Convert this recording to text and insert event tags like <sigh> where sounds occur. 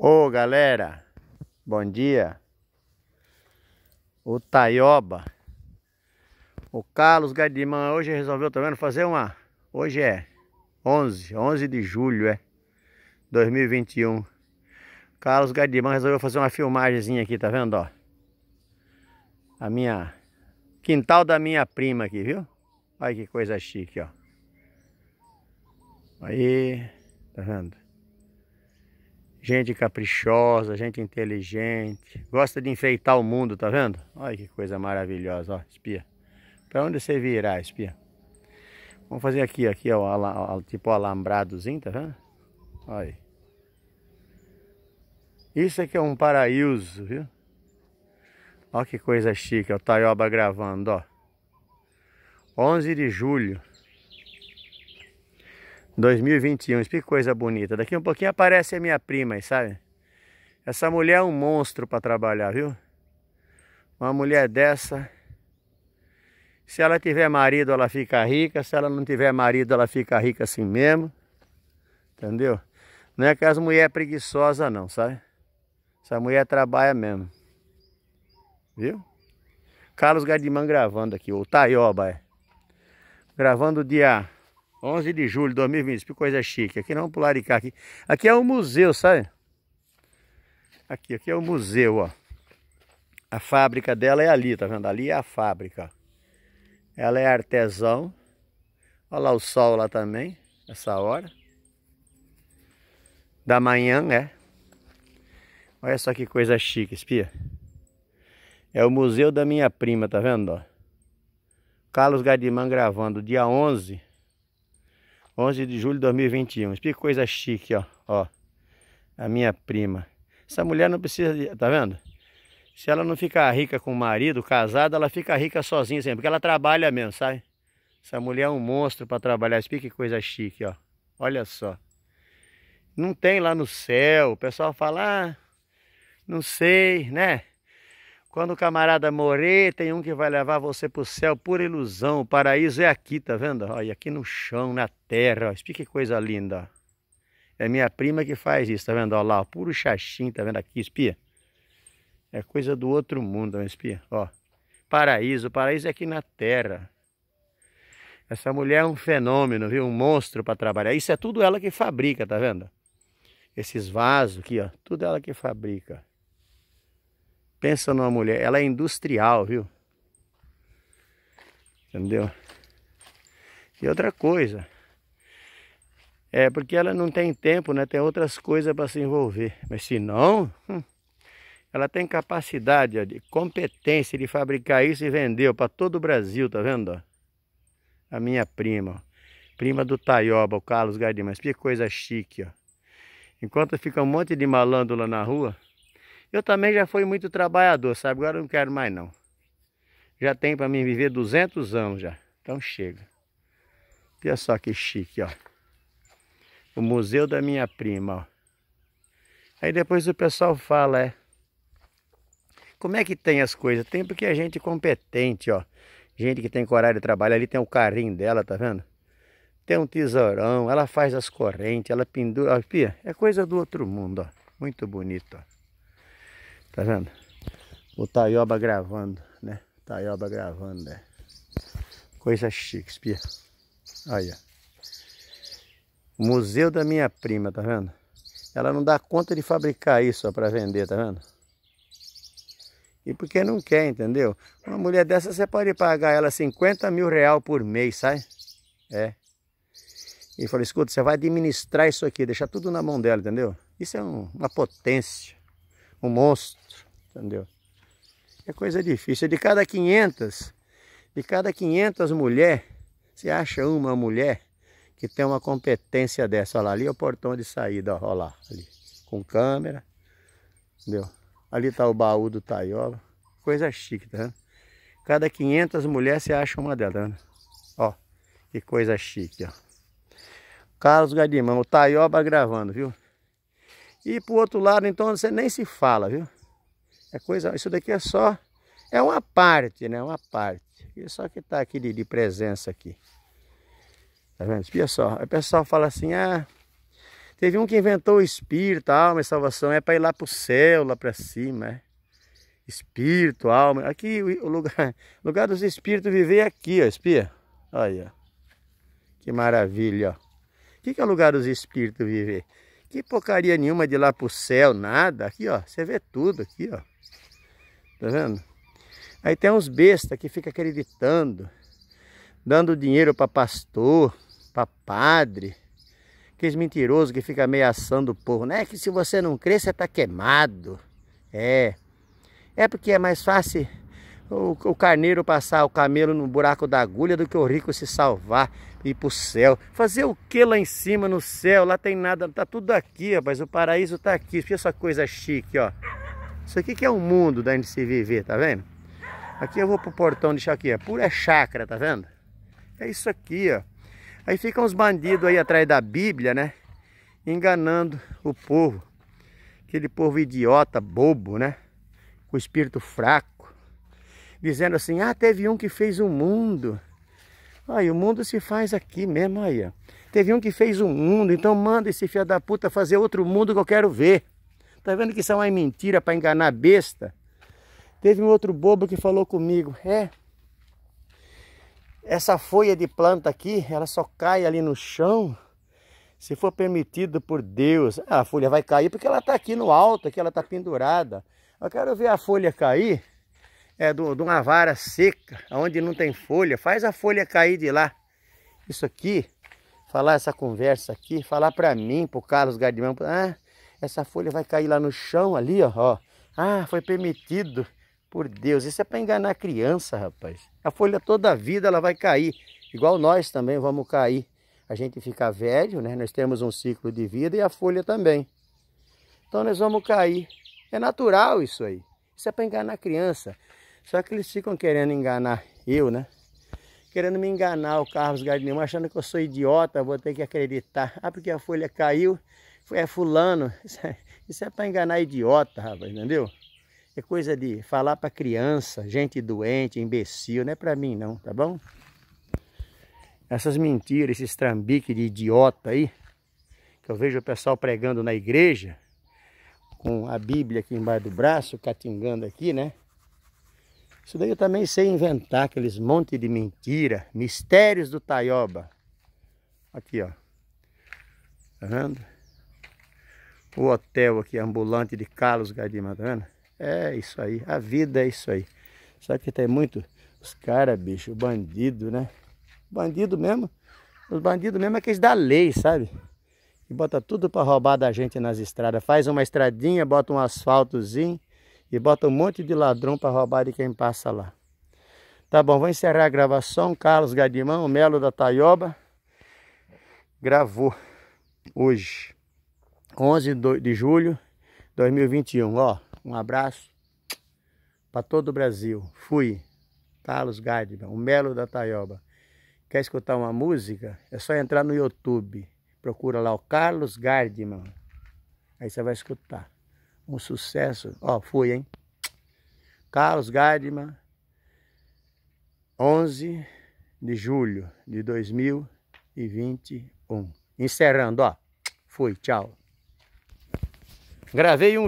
Ô oh, galera, bom dia. O Taioba, o Carlos Gadimã hoje resolveu também fazer uma. Hoje é 11, 11 de julho, é 2021. Carlos Gadimã resolveu fazer uma filmagemzinha aqui, tá vendo, ó? A minha quintal da minha prima aqui, viu? Olha que coisa chique, ó. Aí, tá vendo? Gente caprichosa, gente inteligente. Gosta de enfeitar o mundo, tá vendo? Olha que coisa maravilhosa, ó, espia. Para onde você virar, espia? Vamos fazer aqui, aqui, ó, tipo alambradozinho, tá vendo? Olha aí. Isso aqui é um paraíso, viu? Olha que coisa chique, ó, o Taioba gravando, ó. 11 de julho 2021, que coisa bonita. Daqui um pouquinho aparece a minha prima, sabe? Essa mulher é um monstro para trabalhar, viu? Uma mulher dessa, se ela tiver marido, ela fica rica. Se ela não tiver marido, ela fica rica assim mesmo. Entendeu? Não é que as mulheres é preguiçosas não, sabe? Essa mulher trabalha mesmo. Viu? Carlos Gadimã gravando aqui, o Taioba, é. Gravando dia 11 de julho de 2020, que coisa chique. Aqui não, vamos é pular de cá aqui. Aqui é um museu, sabe? Aqui, aqui é o um museu, ó. A fábrica dela é ali, tá vendo? Ali é a fábrica. Ela é artesão. Olha lá o sol lá também, essa hora. Da manhã, né? Olha só que coisa chique, espia. É o museu da minha prima, tá vendo? Ó? Carlos Gadimã gravando, dia 11 11 de julho de 2021. Que coisa chique, ó. ó. A minha prima. Essa mulher não precisa de... Tá vendo? Se ela não ficar rica com o marido, casada, ela fica rica sozinha sempre. Porque ela trabalha mesmo, sabe? Essa mulher é um monstro para trabalhar. Explica que coisa chique, ó. Olha só. Não tem lá no céu. O pessoal fala, ah, não sei, né? Quando o camarada morrer, tem um que vai levar você para o céu por ilusão. O paraíso é aqui, tá vendo? Olha, aqui no chão, na terra. Olha, que coisa linda. É minha prima que faz isso, tá vendo? Olha lá, puro xaxim, tá vendo aqui, espia? É coisa do outro mundo, né, espia. Ó, paraíso, paraíso é aqui na terra. Essa mulher é um fenômeno, viu? Um monstro para trabalhar. Isso é tudo ela que fabrica, tá vendo? Esses vasos aqui, ó, tudo ela que fabrica. Pensa numa mulher, ela é industrial, viu? Entendeu? E outra coisa, é porque ela não tem tempo, né? Tem outras coisas para se envolver. Mas se não, hum, ela tem capacidade, ó, de competência de fabricar isso e vender para todo o Brasil, tá vendo? A minha prima, ó. prima do Taioba, o Carlos Gardim, mas que coisa chique, ó. Enquanto fica um monte de malandro lá na rua, eu também já fui muito trabalhador, sabe? Agora eu não quero mais não. Já tem para mim viver 200 anos já. Então chega. Olha só que chique, ó. O museu da minha prima, ó. Aí depois o pessoal fala, é. Como é que tem as coisas? Tem porque a é gente competente, ó. Gente que tem coragem de trabalhar. Ali tem o carrinho dela, tá vendo? Tem um tesourão, ela faz as correntes, ela pendura. Pia, é coisa do outro mundo, ó. Muito bonito, ó. Tá vendo? O Taioba gravando, né? Taioba gravando, né? Coisa Shakespeare. Aí, ó. Museu da minha prima, tá vendo? Ela não dá conta de fabricar isso só pra vender, tá vendo? E porque não quer, entendeu? Uma mulher dessa você pode pagar ela 50 mil real por mês, sabe? É. E falou, escuta, você vai administrar isso aqui, deixar tudo na mão dela, entendeu? Isso é um, uma potência um monstro, entendeu? É coisa difícil. De cada 500, de cada 500 mulheres, você acha uma mulher que tem uma competência dessa. Olha lá, ali é o portão de saída, olha lá, ali, com câmera, entendeu? Ali está o baú do taiola, coisa chique, tá vendo? Cada 500 mulheres você acha uma delas, tá Ó, que coisa chique, ó. Carlos Gadimão, o Taioba gravando, viu? E para o outro lado, então, você nem se fala, viu? É coisa, isso daqui é só, é uma parte, né? Uma parte. E só que está aqui de, de, presença aqui. Tá vendo? Espia só, o pessoal fala assim, ah, teve um que inventou o espírito, a alma e salvação, é para ir lá para o céu, lá para cima, né? Espírito, alma, aqui o lugar, <laughs> lugar dos espíritos viver é aqui, ó, espia. Olha, que maravilha, ó. O que, que é o lugar dos espíritos viver? Que porcaria nenhuma de lá pro céu, nada. Aqui, ó, você vê tudo aqui, ó. Tá vendo? Aí tem uns bestas que fica acreditando, dando dinheiro para pastor, para padre. Aqueles mentirosos que fica ameaçando o povo, né? Que se você não crer, você tá queimado. É. É porque é mais fácil o, o, carneiro passar o camelo no buraco da agulha do que o rico se salvar ir para o céu. Fazer o que lá em cima no céu? Lá tem nada, tá tudo aqui, rapaz. O paraíso tá aqui. Olha essa coisa chique, ó. Isso aqui que é o mundo da gente se viver, tá vendo? Aqui eu vou pro portão de aqui, é pura chácara, tá vendo? É isso aqui, ó. Aí ficam os bandidos aí atrás da Bíblia, né? Enganando o povo. Aquele povo idiota, bobo, né? Com espírito fraco. Dizendo assim, ah, teve um que fez o mundo. Aí o mundo se faz aqui mesmo, aí, ó. Teve um que fez um mundo, então manda esse filho da puta fazer outro mundo que eu quero ver. Tá vendo que são é aí mentira para enganar besta? Teve um outro bobo que falou comigo, é, essa folha de planta aqui, ela só cai ali no chão se for permitido por Deus. Ah, a folha vai cair porque ela está aqui no alto, que ela está pendurada. Eu quero ver a folha cair é, de uma vara seca, onde não tem folha, faz a folha cair de lá. Isso aqui, falar essa conversa aqui, falar para mim, pro Carlos Gardimão, ah, essa folha vai cair lá no chão ali, ó, ó. Ah, foi permitido. Por Deus, isso é para enganar a criança, rapaz. A folha toda a vida ela vai cair, igual nós também vamos cair. A gente fica velho, né? Nós temos um ciclo de vida e a folha também. Então nós vamos cair. É natural isso aí. Isso é para enganar a criança. Só que eles ficam querendo enganar eu, né? Querendo me enganar, o Carlos Gardineu, achando que eu sou idiota, vou ter que acreditar. Ah, porque a folha caiu, é fulano. <laughs> Isso é, isso é para enganar idiota, rapaz, entendeu? É coisa de falar para criança, gente doente, imbecil, não é para mim não, tá bom? Essas mentiras, esses trambiques de idiota aí, que eu vejo o pessoal pregando na igreja, com a Bíblia aqui embaixo do braço, catingando aqui, né? Isso daí eu também sei inventar aqueles monte de mentira, mistérios do Taioba. Aqui, ó. Tá vendo? O hotel aqui, ambulante de Carlos Gadima, tá vendo? É isso aí, a vida é isso aí. Só que tem muito os caras, bicho, bandido, né? Bandido mesmo, os bandidos mesmo é aqueles da lei, sabe? E bota tudo para roubar da gente nas estradas. Faz uma estradinha, bota um asfaltozinho, e bota um monte de ladrão para roubar de quem passa lá. Tá bom, vou encerrar a gravação. Carlos Gadimão, Melo da Taioba, gravou hoje, 11 de julho de 2021. Ó, um abraço para todo o Brasil. Fui, Carlos Gadimão, o Melo da Taioba. Quer escutar uma música? É só entrar no YouTube. Procura lá o Carlos Gardman. Aí você vai escutar um sucesso. Ó, fui, hein? Carlos Gardman, 11 de julho de 2021. Encerrando, ó. Fui, tchau. Gravei um